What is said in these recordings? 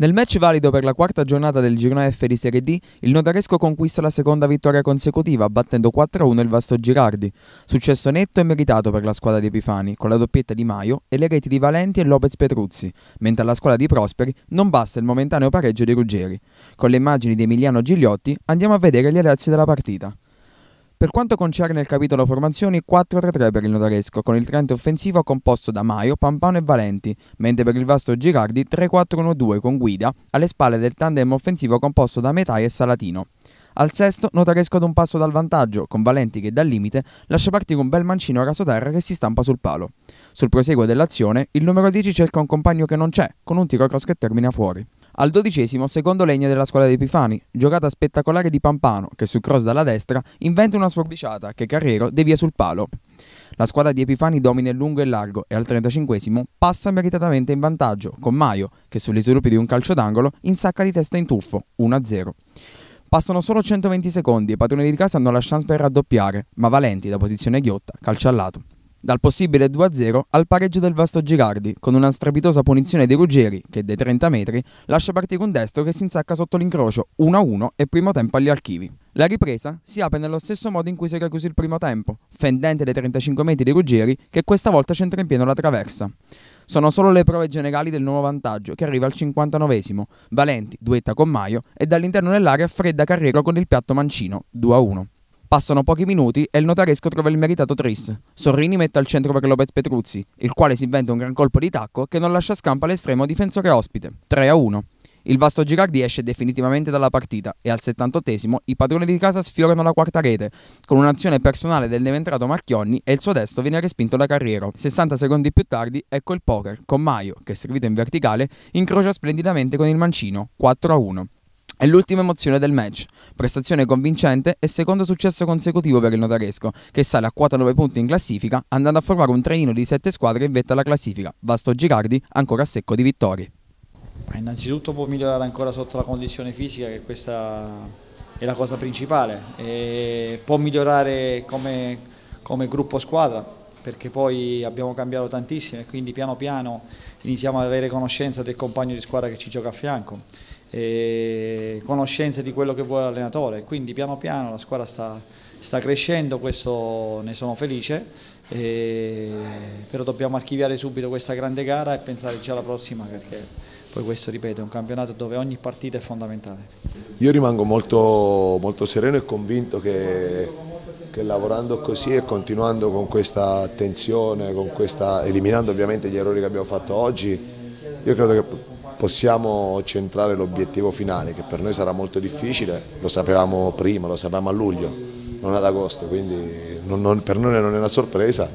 Nel match valido per la quarta giornata del girone F di Serie D, il notaresco conquista la seconda vittoria consecutiva, battendo 4-1 il Vasto Girardi. Successo netto e meritato per la squadra di Epifani, con la doppietta di Maio e le reti di Valenti e Lopez Petruzzi, mentre alla squadra di Prosperi non basta il momentaneo pareggio di Ruggeri. Con le immagini di Emiliano Gigliotti andiamo a vedere gli arazzi della partita. Per quanto concerne il capitolo formazioni, 4-3-3 per il notaresco, con il trente offensivo composto da Maio, Pampano e Valenti, mentre per il vasto Girardi 3-4-1-2 con Guida, alle spalle del tandem offensivo composto da Metai e Salatino. Al sesto, Notaresco ad un passo dal vantaggio, con Valenti che dal limite lascia partire un bel mancino a raso terra che si stampa sul palo. Sul proseguo dell'azione, il numero 10 cerca un compagno che non c'è, con un tiro cross che termina fuori. Al dodicesimo, secondo legno della squadra di Epifani, giocata spettacolare di Pampano, che su cross dalla destra inventa una sforbiciata che Carrero devia sul palo. La squadra di Epifani domina il lungo e il largo e al 35 passa meritatamente in vantaggio con Maio che sugli sviluppi di un calcio d'angolo insacca di testa in tuffo 1-0. Passano solo 120 secondi e i padroni di casa hanno la chance per raddoppiare, ma Valenti da posizione ghiotta calcia al lato dal possibile 2-0 al pareggio del Vasto Girardi, con una strepitosa punizione dei Ruggeri, che dai 30 metri lascia partire un destro che si insacca sotto l'incrocio 1-1 e primo tempo agli archivi. La ripresa si apre nello stesso modo in cui si era chiuso il primo tempo, fendente dai 35 metri dei Ruggeri, che questa volta centra in pieno la traversa. Sono solo le prove generali del nuovo vantaggio, che arriva al 59esimo, Valenti, duetta con Maio, e dall'interno dell'area fredda Carrero con il piatto mancino, 2-1. Passano pochi minuti e il notaresco trova il meritato Tris. Sorrini mette al centro per Lopez Petruzzi, il quale si inventa un gran colpo di tacco che non lascia scampo all'estremo difensore ospite. 3 a 1. Il vasto Girardi esce definitivamente dalla partita e al 78esimo i padroni di casa sfiorano la quarta rete con un'azione personale del neventrato Marchionni e il suo destro viene respinto da Carriero. 60 secondi più tardi ecco il poker con Maio che servito in verticale incrocia splendidamente con il mancino 4 a 1. È l'ultima emozione del match, prestazione convincente e secondo successo consecutivo per il notaresco, che sale a quota 9 punti in classifica, andando a formare un trenino di 7 squadre in vetta alla classifica, vasto Girardi ancora a secco di vittorie. Ma innanzitutto può migliorare ancora sotto la condizione fisica, che questa è la cosa principale, e può migliorare come, come gruppo squadra, perché poi abbiamo cambiato tantissimo e quindi piano piano iniziamo ad avere conoscenza del compagno di squadra che ci gioca a fianco eh, conoscenze di quello che vuole l'allenatore. Quindi piano piano la squadra sta, sta crescendo, questo ne sono felice, eh, però dobbiamo archiviare subito questa grande gara e pensare già alla prossima perché poi questo ripeto è un campionato dove ogni partita è fondamentale. Io rimango molto, molto sereno e convinto che, che, lavorando così e continuando con questa attenzione, con questa, eliminando ovviamente gli errori che abbiamo fatto oggi, io credo che possiamo centrare l'obiettivo finale che per noi sarà molto difficile, lo sapevamo prima, lo sapevamo a luglio, non ad agosto, quindi non, non, per noi non è una sorpresa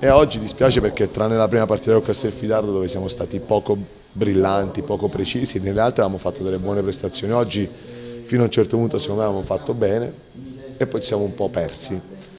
e oggi dispiace perché tranne la prima partita con Castelfidardo dove siamo stati poco brillanti, poco precisi, nelle altre abbiamo fatto delle buone prestazioni, oggi fino a un certo punto secondo me abbiamo fatto bene e poi ci siamo un po' persi.